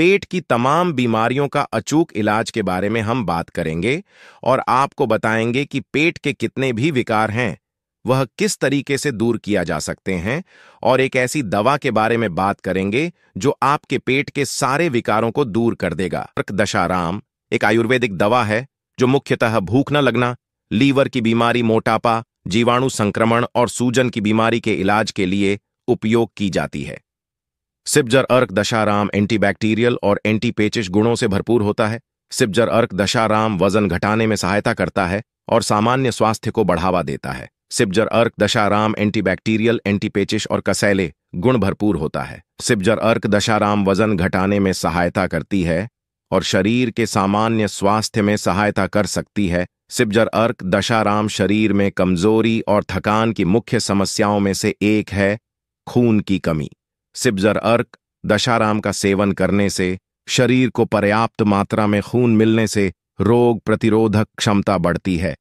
पेट की तमाम बीमारियों का अचूक इलाज के बारे में हम बात करेंगे और आपको बताएंगे कि पेट के कितने भी विकार हैं वह किस तरीके से दूर किया जा सकते हैं और एक ऐसी दवा के बारे में बात करेंगे जो आपके पेट के सारे विकारों को दूर कर देगा दशाराम एक आयुर्वेदिक दवा है जो मुख्यतः भूख न लगना लीवर की बीमारी मोटापा जीवाणु संक्रमण और सूजन की बीमारी के इलाज के लिए उपयोग की जाती है सिपजर अर्क दशाराम एंटीबैक्टीरियल और एंटी पेचिश गुणों से भरपूर होता है सिपजर अर्क दशाराम वजन घटाने में सहायता करता है और सामान्य स्वास्थ्य को बढ़ावा देता है सिपजर अर्क दशाराम एंटीबैक्टीरियल एंटीपेचिश और कसैले गुण भरपूर होता है सिपजर अर्क दशाराम वजन घटाने में सहायता करती है और शरीर के सामान्य स्वास्थ्य में सहायता कर सकती है सिपजर अर्क दशाराम शरीर में कमजोरी और थकान की मुख्य समस्याओं में से एक है खून की कमी सिब्जर अर्क दशाराम का सेवन करने से शरीर को पर्याप्त मात्रा में खून मिलने से रोग प्रतिरोधक क्षमता बढ़ती है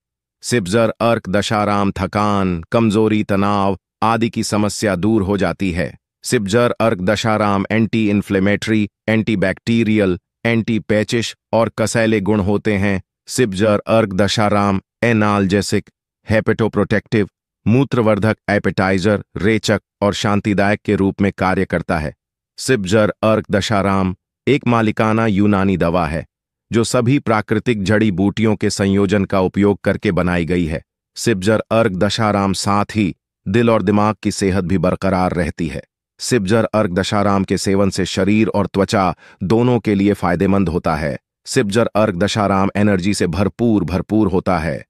सिब्जर अर्क दशाराम थकान कमजोरी तनाव आदि की समस्या दूर हो जाती है सिब्जर अर्क दशाराम एंटी इन्फ्लेमेटरी एंटीबैक्टीरियल एंटी पैचिश और कसैले गुण होते हैं सिब्जर अर्क दशाराम एनालजेसिक हैपेटोप्रोटेक्टिव मूत्रवर्धक एपेटाइजर रेचक और शांतिदायक के रूप में कार्य करता है सिबजर अर्क दशाराम एक मालिकाना यूनानी दवा है जो सभी प्राकृतिक जड़ी बूटियों के संयोजन का उपयोग करके बनाई गई है सिबजर अर्क दशाराम साथ ही दिल और दिमाग की सेहत भी बरकरार रहती है सिबजर अर्क दशाराम के सेवन से शरीर और त्वचा दोनों के लिए फायदेमंद होता है सिबजर अर्क दशाराम एनर्जी से भरपूर भरपूर होता है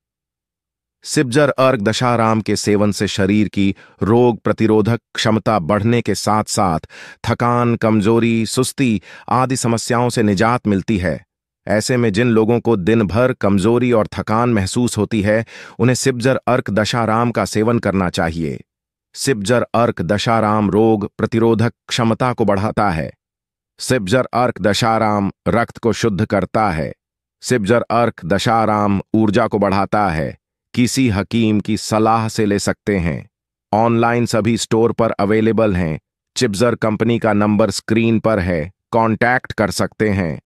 सिबजर अर्घ दशाराम के सेवन से शरीर की रोग प्रतिरोधक क्षमता बढ़ने के साथ साथ थकान कमजोरी सुस्ती आदि समस्याओं से निजात मिलती है ऐसे में जिन लोगों को दिन भर कमजोरी और थकान महसूस होती है उन्हें सिबजर अर्क दशाराम का सेवन करना चाहिए सिबजर अर्क दशाराम रोग प्रतिरोधक क्षमता को बढ़ाता है सिबजर अर्क दशाराम रक्त को शुद्ध करता है सिबजर अर्क दशाराम ऊर्जा को बढ़ाता है किसी हकीम की सलाह से ले सकते हैं ऑनलाइन सभी स्टोर पर अवेलेबल हैं चिप्जर कंपनी का नंबर स्क्रीन पर है कांटेक्ट कर सकते हैं